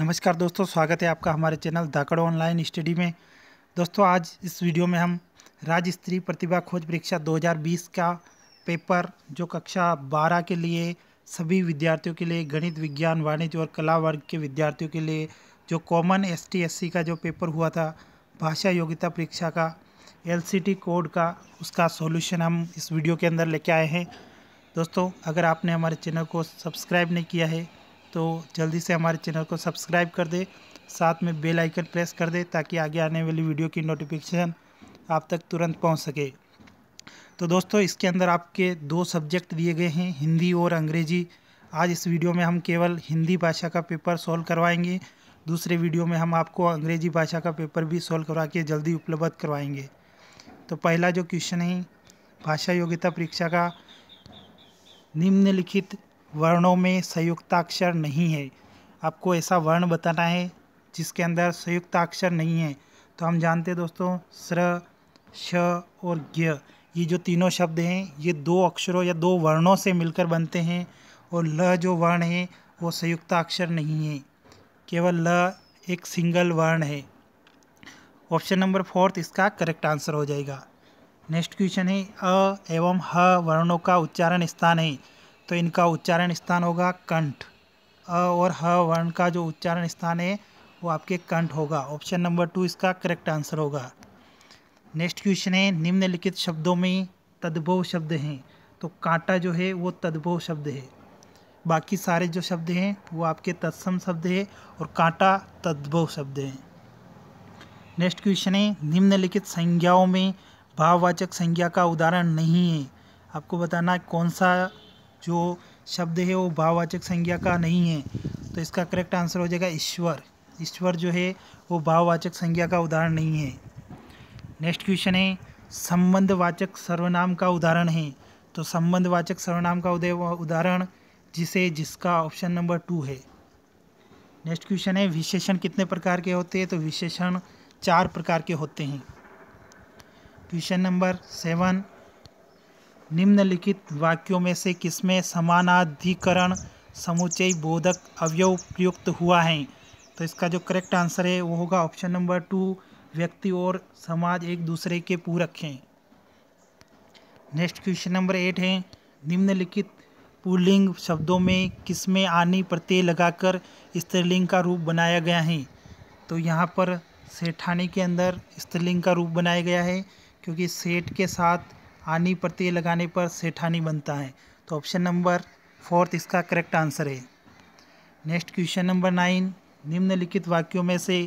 नमस्कार दोस्तों स्वागत है आपका हमारे चैनल धाकड़ ऑनलाइन स्टडी में दोस्तों आज इस वीडियो में हम राज्य स्त्री प्रतिभा खोज परीक्षा 2020 का पेपर जो कक्षा 12 के लिए सभी विद्यार्थियों के लिए गणित विज्ञान वाणिज्य और कला वर्ग के विद्यार्थियों के लिए जो कॉमन एस टी का जो पेपर हुआ था भाषा योग्यता परीक्षा का एल कोड का उसका सोल्यूशन हम इस वीडियो के अंदर लेके आए हैं दोस्तों अगर आपने हमारे चैनल को सब्सक्राइब नहीं किया है तो जल्दी से हमारे चैनल को सब्सक्राइब कर दे साथ में बेल आइकन प्रेस कर दे ताकि आगे आने वाली वीडियो की नोटिफिकेशन आप तक तुरंत पहुंच सके तो दोस्तों इसके अंदर आपके दो सब्जेक्ट दिए गए हैं हिंदी और अंग्रेजी आज इस वीडियो में हम केवल हिंदी भाषा का पेपर सॉल्व करवाएंगे दूसरे वीडियो में हम आपको अंग्रेजी भाषा का पेपर भी सॉल्व करवा के जल्दी उपलब्ध करवाएंगे तो पहला जो क्वेश्चन है भाषा योग्यता परीक्षा का निम्नलिखित वर्णों में संयुक्ताक्षर नहीं है आपको ऐसा वर्ण बताना है जिसके अंदर संयुक्ताक्षर नहीं है तो हम जानते हैं दोस्तों स्र श और ज्ञ ये जो तीनों शब्द हैं ये दो अक्षरों या दो वर्णों से मिलकर बनते हैं और ल जो वर्ण है वो संयुक्ताक्षर नहीं है केवल ल एक सिंगल वर्ण है ऑप्शन नंबर फोर्थ इसका करेक्ट आंसर हो जाएगा नेक्स्ट क्वेश्चन है अ एवं ह वर्णों का उच्चारण स्थान है तो इनका उच्चारण स्थान होगा कंठ अ और ह वर्ण का जो उच्चारण स्थान है वो आपके कंठ होगा ऑप्शन नंबर टू इसका करेक्ट आंसर होगा नेक्स्ट क्वेश्चन है निम्नलिखित शब्दों में तद्भव शब्द हैं तो कांटा जो है वो तद्भव शब्द है बाकी सारे जो शब्द हैं वो आपके तत्सम शब्द है और कांटा तद्भव शब्द हैं नेक्स्ट क्वेश्चन है निम्नलिखित संज्ञाओं में भाववाचक संज्ञा का उदाहरण नहीं है आपको बताना कौन सा जो शब्द है वो भाववाचक संज्ञा का नहीं है तो इसका करेक्ट आंसर हो जाएगा ईश्वर ईश्वर जो है वो भाववाचक संज्ञा का उदाहरण नहीं है नेक्स्ट क्वेश्चन है संबंधवाचक सर्वनाम का उदाहरण है तो संबंधवाचक सर्वनाम का उदय उदाहरण जिसे जिसका ऑप्शन नंबर टू है नेक्स्ट क्वेश्चन है विशेषण कितने प्रकार के होते हैं तो विशेषण चार प्रकार के होते हैं क्वेश्चन नंबर सेवन निम्नलिखित वाक्यों में से किसमें समानाधिकरण समुचय बोधक अवयव प्रयुक्त हुआ है तो इसका जो करेक्ट आंसर है वो होगा ऑप्शन नंबर टू व्यक्ति और समाज एक दूसरे के पूरक हैं नेक्स्ट क्वेश्चन नंबर एट है निम्नलिखित पुलिंग शब्दों में किसमें आनी प्रत्यय लगाकर स्त्रीलिंग का रूप बनाया गया है तो यहाँ पर सेठानी के अंदर स्त्रीलिंग का रूप बनाया गया है क्योंकि सेठ के साथ आनी प्रत्यय लगाने पर सेठानी बनता है तो ऑप्शन नंबर फोर्थ इसका करेक्ट आंसर है नेक्स्ट क्वेश्चन नंबर नाइन निम्नलिखित वाक्यों में से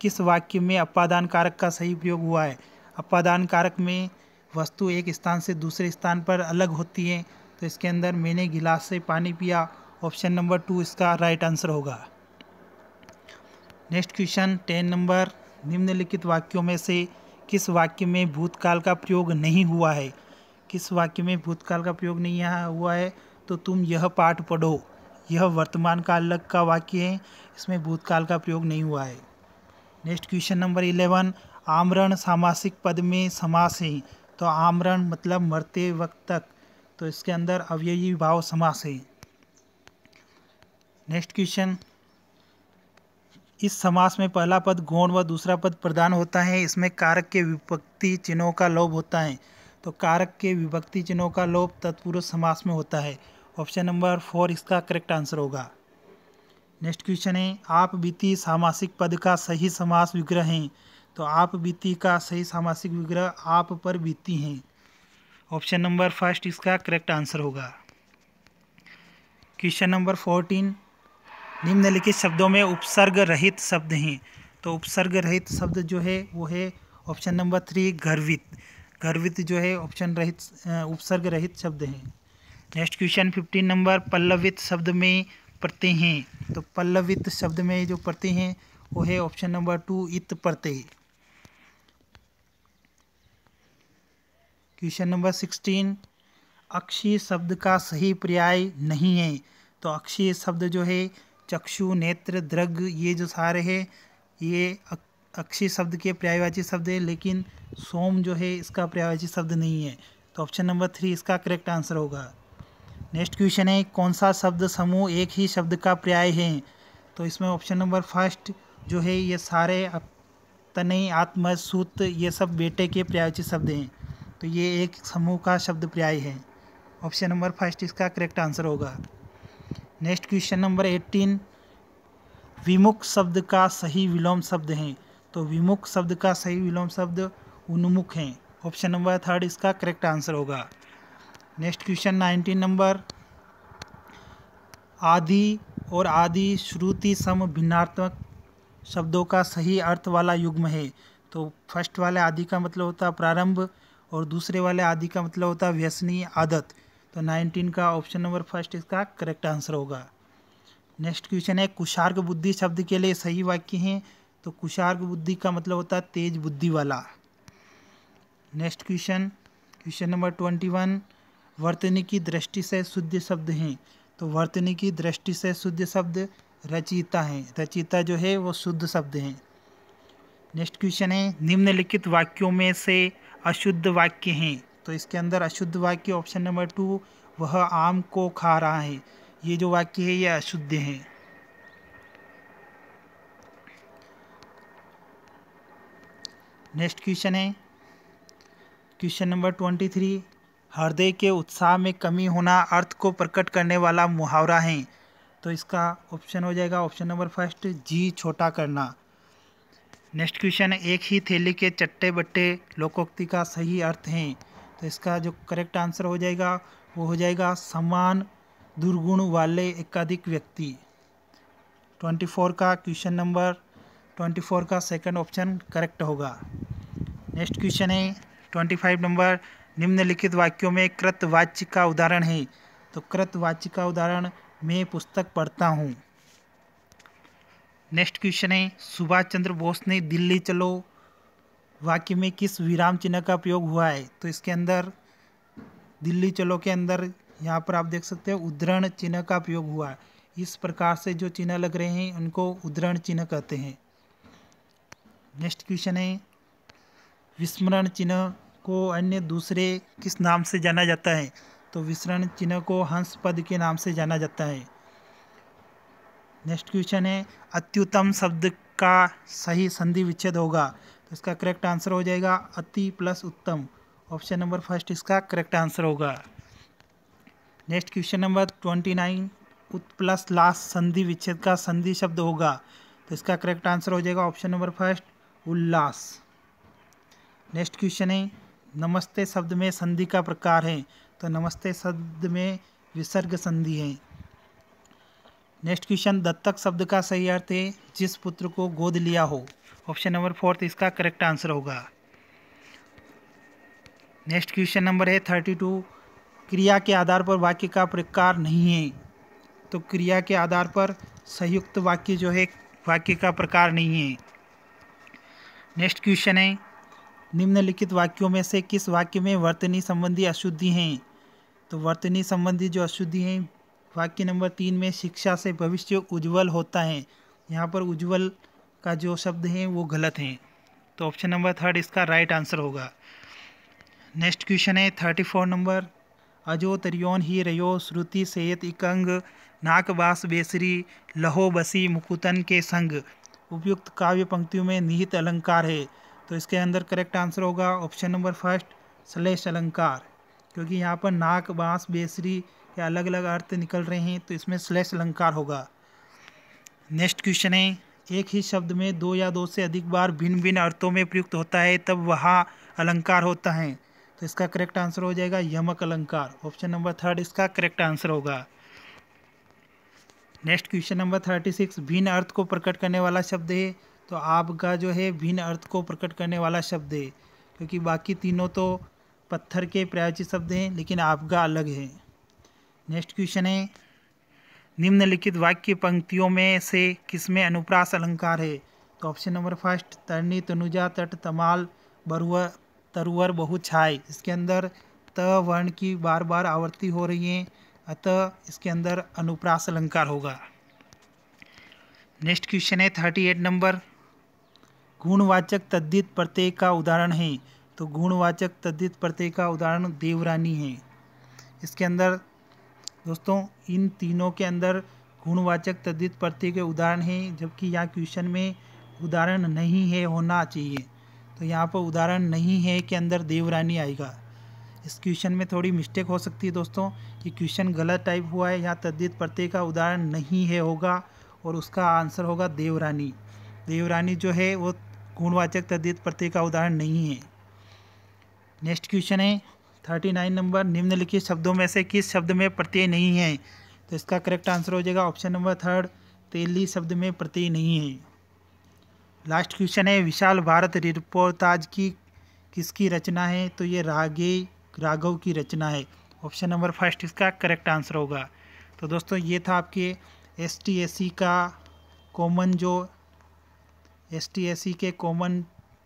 किस वाक्य में अपादान कारक का सही प्रयोग हुआ है अपादान कारक में वस्तु एक स्थान से दूसरे स्थान पर अलग होती है तो इसके अंदर मैंने गिलास से पानी पिया ऑप्शन नंबर टू इसका राइट आंसर होगा नेक्स्ट क्वेश्चन टेन नंबर निम्नलिखित वाक्यों में से किस वाक्य में भूतकाल का प्रयोग नहीं हुआ है किस वाक्य में भूतकाल का प्रयोग नहीं यहाँ हुआ है तो तुम यह पाठ पढ़ो यह वर्तमान कालक का वाक्य है इसमें भूतकाल का प्रयोग नहीं हुआ है नेक्स्ट क्वेश्चन नंबर इलेवन आमरण सामासिक पद में समास है तो आमरण मतलब मरते वक्त तक तो इसके अंदर अव्ययी भाव समास है नेक्स्ट क्वेश्चन इस समास में पहला पद गौण व दूसरा पद प्रधान होता है इसमें कारक के विपक्ति चिन्हों का लोभ होता है तो कारक के विभक्ति चिन्हों का लोप तत्पुरुष समास में होता है ऑप्शन नंबर फोर इसका करेक्ट आंसर होगा नेक्स्ट क्वेश्चन है आप बीती सामासिक पद का सही समास विग्रह हैं तो आप बीती का सही सामासिक विग्रह आप पर बीती हैं ऑप्शन नंबर फर्स्ट इसका करेक्ट आंसर होगा क्वेश्चन नंबर फोर्टीन निम्नलिखित शब्दों में उपसर्ग रहित शब्द हैं तो उपसर्ग रहित शब्द जो है वो है ऑप्शन नंबर थ्री गर्वित गर्वित जो है ऑप्शन रहित उपसर्ग रहित शब्द हैं नेक्स्ट क्वेश्चन फिफ्टीन नंबर पल्लवित शब्द में पढ़ते हैं तो पल्लवित शब्द में जो पढ़ते हैं वो है ऑप्शन नंबर टू इत पढ़ते क्वेश्चन नंबर सिक्सटीन अक्षी शब्द का सही पर्याय नहीं है तो अक्षी शब्द जो है चक्षु नेत्र द्रग ये जो सारे हैं ये अक्षी शब्द के पर्यायवाची शब्द है लेकिन सोम जो है इसका पर्यायवाची शब्द नहीं है तो ऑप्शन नंबर थ्री इसका करेक्ट आंसर होगा नेक्स्ट क्वेश्चन है कौन सा शब्द समूह एक ही शब्द का पर्याय है तो इसमें ऑप्शन नंबर फर्स्ट जो है ये सारे तने आत्म सूत ये सब बेटे के पर्यायवाची शब्द हैं तो ये एक समूह का शब्द पर्याय है ऑप्शन नंबर फर्स्ट इसका करेक्ट आंसर होगा नेक्स्ट क्वेश्चन नंबर एट्टीन विमुख शब्द का सही विलोम शब्द है तो विमुख शब्द का सही विलोम शब्द उन्मुख है ऑप्शन नंबर थर्ड इसका करेक्ट आंसर होगा नेक्स्ट क्वेश्चन नाइनटीन नंबर आदि और आदि श्रुति सम भिन्नात्मक शब्दों का सही अर्थ वाला युग्म है तो फर्स्ट वाले आदि का मतलब होता है प्रारंभ और दूसरे वाले आदि का मतलब होता है व्यसनीय आदत तो नाइनटीन का ऑप्शन नंबर फर्स्ट इसका करेक्ट आंसर होगा नेक्स्ट क्वेश्चन है कुशार्क बुद्धि शब्द के लिए सही वाक्य हैं तो कुशार्ग बुद्धि का मतलब होता है तेज बुद्धि वाला next question question number twenty one वर्तनी की दृष्टि से शुद्ध शब्द हैं तो वर्तनी की दृष्टि से शुद्ध शब्द रचिता हैं रचिता जो है वो शुद्ध शब्द हैं नेक्स्ट क्वेश्चन है निम्नलिखित वाक्यों में से अशुद्ध वाक्य हैं तो इसके अंदर अशुद्ध वाक्य ऑप्शन नंबर टू वह आम को खा रहा है ये जो वाक्य है ये अशुद्ध है नेक्स्ट क्वेश्चन है क्वेश्चन नंबर ट्वेंटी थ्री हृदय के उत्साह में कमी होना अर्थ को प्रकट करने वाला मुहावरा है तो इसका ऑप्शन हो जाएगा ऑप्शन नंबर फर्स्ट जी छोटा करना नेक्स्ट क्वेश्चन एक ही थैली के चट्टे बट्टे लोकोक्ति का सही अर्थ है तो इसका जो करेक्ट आंसर हो जाएगा वो हो जाएगा समान दुर्गुण वाले एकाधिक व्यक्ति ट्वेंटी फोर का क्वेश्चन नंबर ट्वेंटी फोर का सेकंड ऑप्शन करेक्ट होगा नेक्स्ट क्वेश्चन है ट्वेंटी फाइव नंबर निम्नलिखित वाक्यों में कृतवाच्य का उदाहरण है तो कृतवाच्य का उदाहरण मैं पुस्तक पढ़ता हूँ नेक्स्ट क्वेश्चन है सुभाष चंद्र बोस ने दिल्ली चलो वाक्य में किस विराम चिन्ह का प्रयोग हुआ है तो इसके अंदर दिल्ली चलो के अंदर यहाँ पर आप देख सकते हो उद्धरण चिन्ह का प्रयोग हुआ है इस प्रकार से जो चिन्ह लग रहे हैं उनको उद्धरण चिन्ह कहते हैं नेक्स्ट क्वेश्चन है विस्मरण चिन्ह को अन्य दूसरे किस नाम से जाना जाता है तो विस्मरण चिन्ह को हंस पद के नाम से जाना जाता है नेक्स्ट क्वेश्चन है अत्युत्तम शब्द का सही संधि विच्छेद होगा तो इसका करेक्ट आंसर हो जाएगा अति प्लस उत्तम ऑप्शन नंबर फर्स्ट इसका करेक्ट आंसर होगा next question number twenty nine उत् प्लस लास्ट संधि विच्छेद का संधि शब्द होगा तो इसका करेक्ट आंसर हो जाएगा ऑप्शन नंबर फर्स्ट उल्लास नेक्स्ट क्वेश्चन है नमस्ते शब्द में संधि का प्रकार है तो नमस्ते शब्द में विसर्ग संधि है नेक्स्ट क्वेश्चन दत्तक शब्द का सही अर्थ है जिस पुत्र को गोद लिया हो ऑप्शन नंबर फोर्थ तो इसका करेक्ट आंसर होगा नेक्स्ट क्वेश्चन नंबर है थर्टी टू क्रिया के आधार पर वाक्य का प्रकार नहीं है तो क्रिया के आधार पर संयुक्त वाक्य जो है वाक्य का प्रकार नहीं है नेक्स्ट क्वेश्चन है निम्नलिखित वाक्यों में से किस वाक्य में वर्तनी संबंधी अशुद्धि हैं तो वर्तनी संबंधी जो अशुद्धि हैं वाक्य नंबर तीन में शिक्षा से भविष्य उज्जवल होता है यहाँ पर उज्जवल का जो शब्द है वो गलत हैं तो ऑप्शन नंबर थर्ड इसका राइट आंसर होगा नेक्स्ट क्वेश्चन है थर्टी फोर नंबर अजो तरियोन ही रयो श्रुति सेत इकंग नाकबास बेसरी लहो बसी मुकुतन के संग उपयुक्त काव्य पंक्तियों में निहित अलंकार है तो इसके अंदर करेक्ट आंसर होगा ऑप्शन नंबर फर्स्ट श्लेष अलंकार क्योंकि यहाँ पर नाक बांस बेसरी या अलग अलग अर्थ निकल रहे हैं तो इसमें श्लेष अलंकार होगा नेक्स्ट क्वेश्चन है एक ही शब्द में दो या दो से अधिक बार भिन्न भिन्न अर्थों में प्रयुक्त होता है तब वहाँ अलंकार होता है तो इसका करेक्ट आंसर हो जाएगा यमक अलंकार ऑप्शन नंबर थर्ड इसका करेक्ट आंसर होगा next question number thirty six भिन्न अर्थ को प्रकट करने वाला शब्द है तो आपका जो है भिन्न अर्थ को प्रकट करने वाला शब्द है क्योंकि बाकी तीनों तो पत्थर के प्रायचित शब्द हैं लेकिन आपका अलग है नेक्स्ट क्वेश्चन है निम्नलिखित वाक्य पंक्तियों में से किसमें अनुप्रास अलंकार है तो ऑप्शन नंबर फर्स्ट तरनी तनुजा तट तमाल बरुआ तरुअर बहु छाए इसके अंदर त वर्ण की बार बार आवृत्ति हो रही है अतः इसके अंदर अनुप्रास अलंकार होगा नेक्स्ट क्वेश्चन है थर्टी एट नंबर गुणवाचक तद्धित प्रत्यय का उदाहरण है तो गुणवाचक तद्धित प्रत्यय का उदाहरण देवरानी है इसके अंदर दोस्तों इन तीनों के अंदर गुणवाचक तद्धित प्रत्यय के उदाहरण हैं जबकि यहाँ क्वेश्चन में उदाहरण नहीं है होना चाहिए तो यहाँ पर उदाहरण नहीं है के अंदर देवरानी आएगा इस क्वेश्चन में थोड़ी मिस्टेक हो सकती है दोस्तों कि क्वेश्चन गलत टाइप हुआ है यहाँ तद्दीत प्रत्यय का उदाहरण नहीं है होगा और उसका आंसर होगा देवरानी देवरानी जो है वो गुणवाचक तद्दीत प्रत्यय का उदाहरण नहीं है नेक्स्ट क्वेश्चन है थर्टी नाइन नंबर निम्नलिखित शब्दों में से किस शब्द में प्रत्यय नहीं है तो इसका करेक्ट आंसर हो जाएगा ऑप्शन नंबर थर्ड तेली शब्द में प्रत्यय नहीं है लास्ट क्वेश्चन है विशाल भारत रिपोर्टाज की किसकी रचना है तो ये रागे राघव की रचना है ऑप्शन नंबर फर्स्ट इसका करेक्ट आंसर होगा तो दोस्तों ये था आपके एस टी एस सी का कॉमन जो एस टी एस सी के कॉमन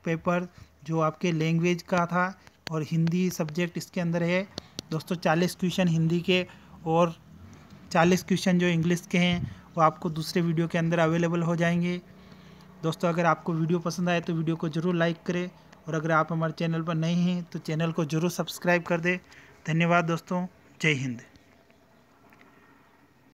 पेपर जो आपके लैंग्वेज का था और हिंदी सब्जेक्ट इसके अंदर है दोस्तों चालीस क्वेश्चन हिंदी के और चालीस क्वेश्चन जो इंग्लिश के हैं वो आपको दूसरे वीडियो के अंदर अवेलेबल हो जाएंगे दोस्तों अगर आपको वीडियो पसंद आए तो वीडियो को ज़रूर लाइक करें और अगर आप हमारे चैनल पर नहीं हैं तो चैनल को ज़रूर सब्सक्राइब कर दें धन्यवाद दोस्तों जय हिंद